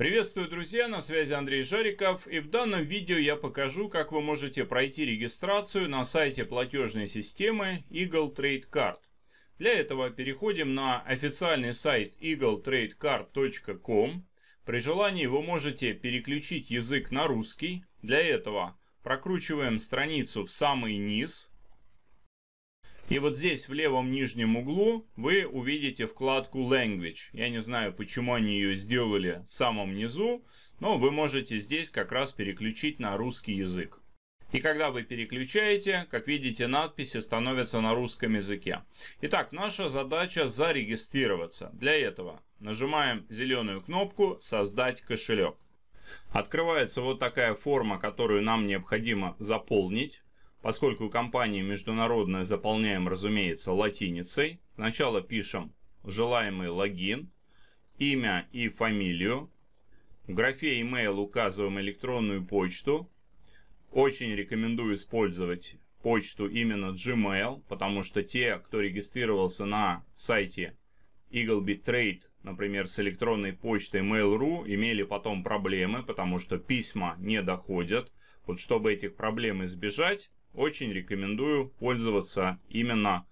Приветствую, друзья, на связи Андрей Жариков и в данном видео я покажу, как вы можете пройти регистрацию на сайте платежной системы Eagle Trade Card. Для этого переходим на официальный сайт eagletradecard.com. При желании вы можете переключить язык на русский. Для этого прокручиваем страницу в самый низ, и вот здесь в левом нижнем углу вы увидите вкладку Language. Я не знаю, почему они ее сделали в самом низу, но вы можете здесь как раз переключить на русский язык. И когда вы переключаете, как видите, надписи становятся на русском языке. Итак, наша задача зарегистрироваться. Для этого нажимаем зеленую кнопку «Создать кошелек». Открывается вот такая форма, которую нам необходимо заполнить. Поскольку компания международная заполняем, разумеется, латиницей, сначала пишем желаемый логин, имя и фамилию. В графе email указываем электронную почту. Очень рекомендую использовать почту именно Gmail, потому что те, кто регистрировался на сайте Eaglebit Trade, например, с электронной почтой Mail.ru, имели потом проблемы, потому что письма не доходят. Вот чтобы этих проблем избежать, очень рекомендую пользоваться именно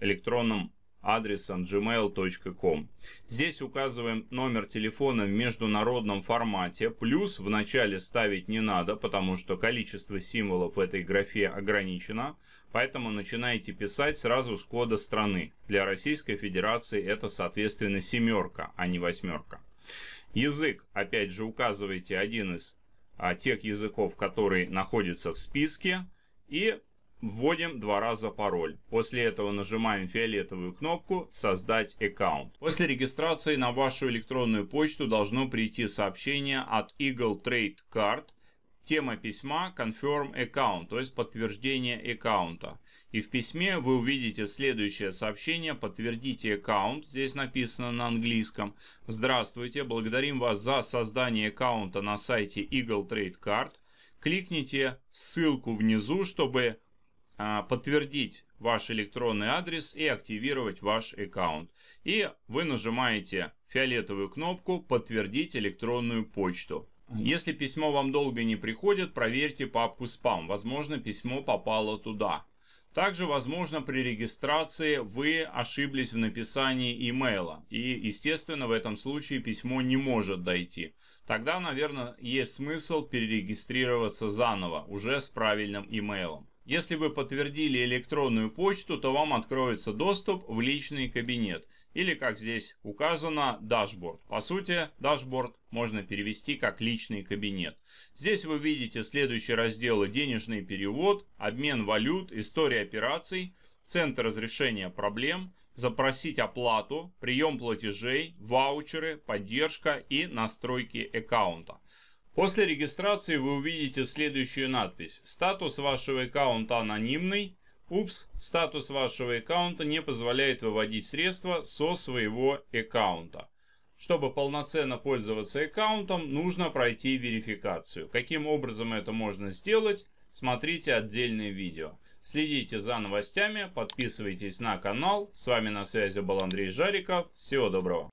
электронным адресом gmail.com. Здесь указываем номер телефона в международном формате, плюс в начале ставить не надо, потому что количество символов в этой графе ограничено, поэтому начинаете писать сразу с кода страны. Для Российской Федерации это, соответственно, семерка, а не восьмерка. Язык, опять же, указываете один из а, тех языков, который находится в списке – и вводим два раза пароль. После этого нажимаем фиолетовую кнопку «Создать аккаунт». После регистрации на вашу электронную почту должно прийти сообщение от Eagle Trade Card – Тема письма Confirm Account, то есть подтверждение аккаунта. И в письме вы увидите следующее сообщение «Подтвердите аккаунт». Здесь написано на английском. Здравствуйте, благодарим вас за создание аккаунта на сайте Eagle Trade Card кликните ссылку внизу, чтобы а, подтвердить ваш электронный адрес и активировать ваш аккаунт. И вы нажимаете фиолетовую кнопку «Подтвердить электронную почту». Если письмо вам долго не приходит, проверьте папку «Спам». Возможно, письмо попало туда. Также, возможно, при регистрации вы ошиблись в написании имейла, и, естественно, в этом случае письмо не может дойти. Тогда, наверное, есть смысл перерегистрироваться заново, уже с правильным имейлом. Если вы подтвердили электронную почту, то вам откроется доступ в личный кабинет или, как здесь указано, дашборд. По сути, дашборд можно перевести как личный кабинет. Здесь вы видите следующие разделы «Денежный перевод», «Обмен валют», «История операций», «Центр разрешения проблем», «Запросить оплату», «Прием платежей», «Ваучеры», «Поддержка» и «Настройки аккаунта». После регистрации вы увидите следующую надпись. Статус вашего аккаунта анонимный. Упс, статус вашего аккаунта не позволяет выводить средства со своего аккаунта. Чтобы полноценно пользоваться аккаунтом, нужно пройти верификацию. Каким образом это можно сделать, смотрите отдельное видео. Следите за новостями, подписывайтесь на канал. С вами на связи был Андрей Жариков. Всего доброго.